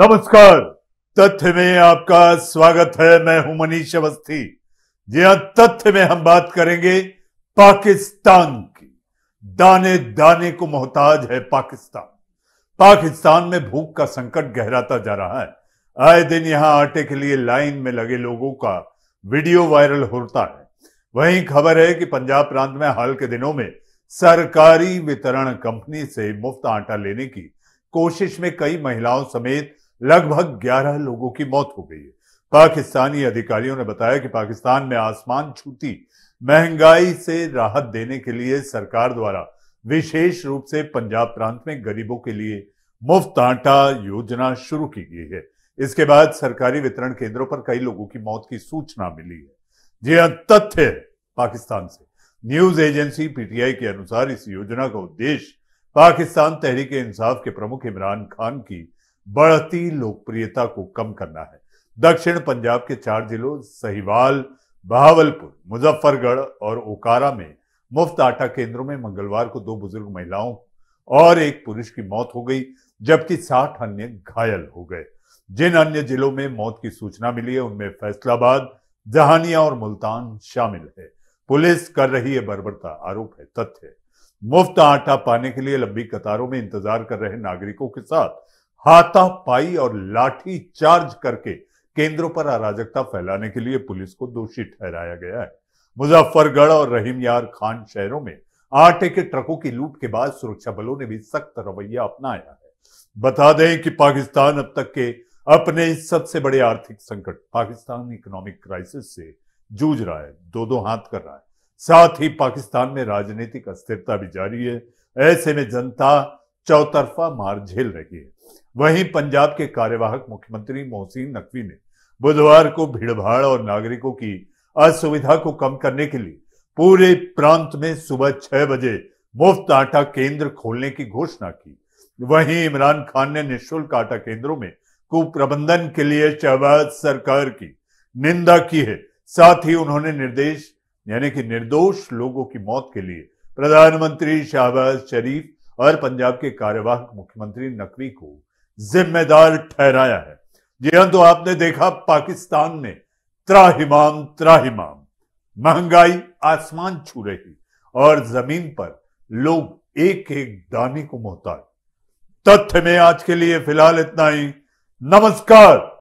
नमस्कार तथ्य में आपका स्वागत है मैं हूं मनीष अवस्थी जी हां तथ्य में हम बात करेंगे पाकिस्तान की दाने दाने को मोहताज है पाकिस्तान पाकिस्तान में भूख का संकट गहराता जा रहा है आए दिन यहां आटे के लिए लाइन में लगे लोगों का वीडियो वायरल होता है वहीं खबर है कि पंजाब प्रांत में हाल के दिनों में सरकारी वितरण कंपनी से मुफ्त आटा लेने की कोशिश में कई महिलाओं समेत लगभग 11 लोगों की मौत हो गई है पाकिस्तानी अधिकारियों ने बताया कि पाकिस्तान में आसमान छूती महंगाई से राहत देने के लिए सरकार द्वारा विशेष रूप से पंजाब प्रांत में गरीबों के लिए मुफ्त आटा योजना शुरू की गई है इसके बाद सरकारी वितरण केंद्रों पर कई लोगों की मौत की सूचना मिली है जी हाँ तथ्य पाकिस्तान से न्यूज एजेंसी पीटीआई के अनुसार इस योजना का उद्देश्य पाकिस्तान तहरीक इंसाफ के प्रमुख इमरान खान की बढ़ती लोकप्रियता को कम करना है दक्षिण पंजाब के चार जिलों सहीवाल बहावलपुर मुजफ्फरगढ़ और ओकारा में मुफ्त आटा केंद्रों में मंगलवार को दो बुजुर्ग महिलाओं और एक पुरुष की मौत हो गई जबकि साठ अन्य घायल हो गए जिन अन्य जिलों में मौत की सूचना मिली है उनमें फैसलाबाद जहानिया और मुल्तान शामिल है पुलिस कर रही है बर्बरता आरोप है तथ्य मुफ्त आटा पाने के लिए लंबी कतारों में इंतजार कर रहे नागरिकों के साथ हाथापाई और लाठी चार्ज करके केंद्रों पर अराजकता फैलाने के लिए पुलिस को दोषी ठहराया गया है मुजफ्फरगढ़ और रहीम यार खान शहरों में आटे के ट्रकों की लूट के बाद सुरक्षा बलों ने भी सख्त रवैया अपनाया है बता दें कि पाकिस्तान अब तक के अपने सबसे बड़े आर्थिक संकट पाकिस्तान इकोनॉमिक क्राइसिस से जूझ रहा है दो दो हाथ कर रहा है साथ ही पाकिस्तान में राजनीतिक अस्थिरता भी जारी है ऐसे में जनता चौतरफा मार झेल रही है वहीं पंजाब के कार्यवाहक मुख्यमंत्री मोहसिन नकवी ने बुधवार को भीड़भाड़ और नागरिकों की असुविधा को कम करने के लिए पूरे प्रांत में सुबह छह बजे मुफ्त आटा केंद्र खोलने की घोषणा की वहीं इमरान खान ने निशुल्क आटा केंद्रों में कुप्रबंधन के लिए शहबाज सरकार की निंदा की है साथ ही उन्होंने निर्देश यानी कि निर्दोष लोगों की मौत के लिए प्रधानमंत्री शहबाज शरीफ और पंजाब के कार्यवाहक मुख्यमंत्री नकवी को जिम्मेदार ठहराया है जी हां तो आपने देखा पाकिस्तान में त्राहिमाम त्राहिमाम महंगाई आसमान छू रही और जमीन पर लोग एक एक दाने को मोहताज तथ्य में आज के लिए फिलहाल इतना ही नमस्कार